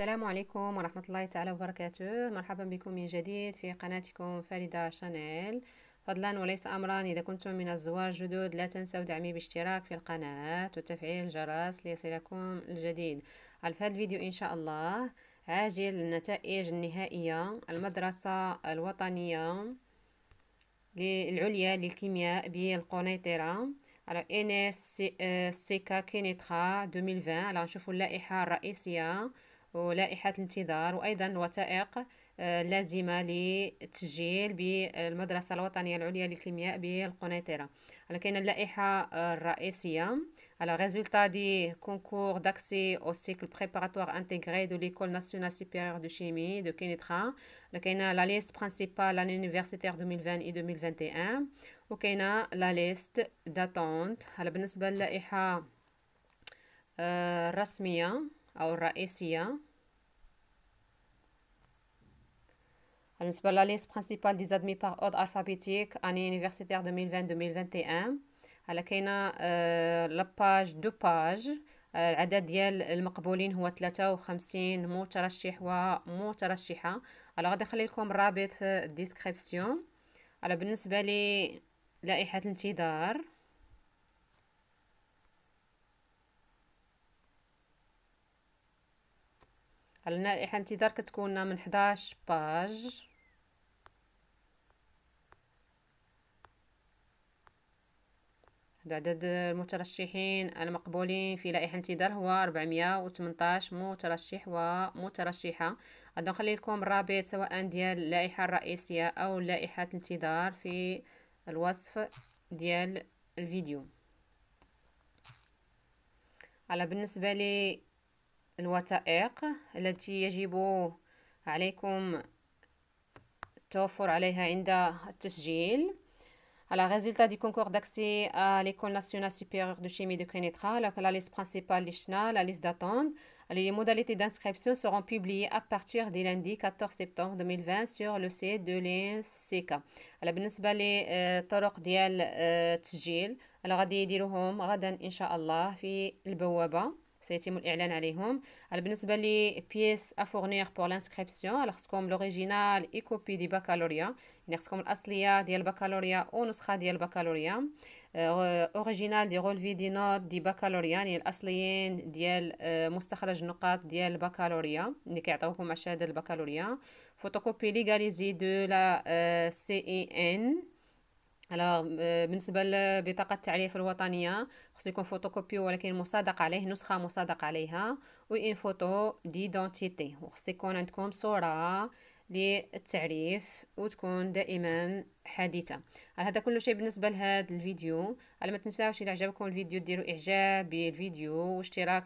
السلام عليكم ورحمة الله تعالى وبركاته مرحبا بكم من جديد في قناتكم فريدة شانيل فضلا وليس أمرا إذا كنتم من الزوار جدد لا تنسوا دعمي باشتراك في القناة وتفعيل الجرس ليصلكم الجديد في هذا الفيديو إن شاء الله عاجل النتائج النهائية المدرسة الوطنية العليا للكيمياء بالقنيطرة على NSCK آه، كينيترا 2020 على نشوفوا اللائحة الرئيسية ولائحة الانتظار وأيضا وثائق آه، لازمة للتسجيل بالمدرسة الوطنية العليا للكيمياء بالقنيطرة على كاين اللائحة آه، الرئيسية على غزولتا دي كونكور داكسي او سيكل بريباراتوار انتيغري دو ليكول ناسيونال سوبيريور دو شيمي دو كينيترا كاينه لا ليست برينسيبال لاني يونيفرسيتير 2020 اي 2021 وكاينه لا ليست داتونت على بالنسبه للائحه آه، الرسميه أو الرئيسية بالنسبة liste برانسيبال دي زادمي par أود ألفابيتيك أني universitaire 2020-2021 على كاينه آه، لاباج دو باج العدد ديال المقبولين هو 53 مترشح ومترشحه على غادي نخلي لكم الرابط في الديسكريبسيون على بالنسبه لي لائحه الانتظار اللائحة لائحه الانتظار كتكون من 11 باج هذا عدد المترشحين المقبولين في لائحه الانتظار هو 418 مترشح ومترشحه غادي نخلي لكم الرابط سواء ديال اللائحه الرئيسيه او لائحه الانتظار في الوصف ديال الفيديو على بالنسبه لي الوثائق التي يجب عليكم التوفر عليها عند التسجيل على résultat du concours d'accès à l'école nationale supérieure de chimie de Kenetra, la liste principale d'Ishna, la liste d'attente, les modalités d'inscription seront publiées à partir du lundi 14 سبتمبر 2020 sur le site de l'INSECA. على بالنسبة للطرق ديال التسجيل، أنا غادي يديروهم غدا إن شاء الله في البوابة. سيتم الاعلان عليهم بالنسبه لي بيس افورنير بور لانسكريبسيون خصكم لوريجينال اي كوبي دي باكالوريا يعني خصكم الاصليه ديال البكالوريا ونسخه ديال البكالوريا اوريجينال دي رولفي دي نوت دي باكالوريا يعني الاصليين ديال آه، مستخرج النقاط ديال البكالوريا اللي كيعطيوكم على شهاده البكالوريا فوتوكوبي ليغاليزي دو لا سي اي ان على بالنسبه euh, لبطاقه التعريف الوطنيه خصو يكون فوتوكوبي ولكن مصادق عليه نسخه مصادق عليها وان فوتو ديدونتيتي وخص يكون عندكم صوره للتعريف وتكون دائما حديثه على هذا كل شيء بالنسبه لهذا الفيديو على ما تنساوش الى عجبكم الفيديو ديروا اعجاب بالفيديو واشتراك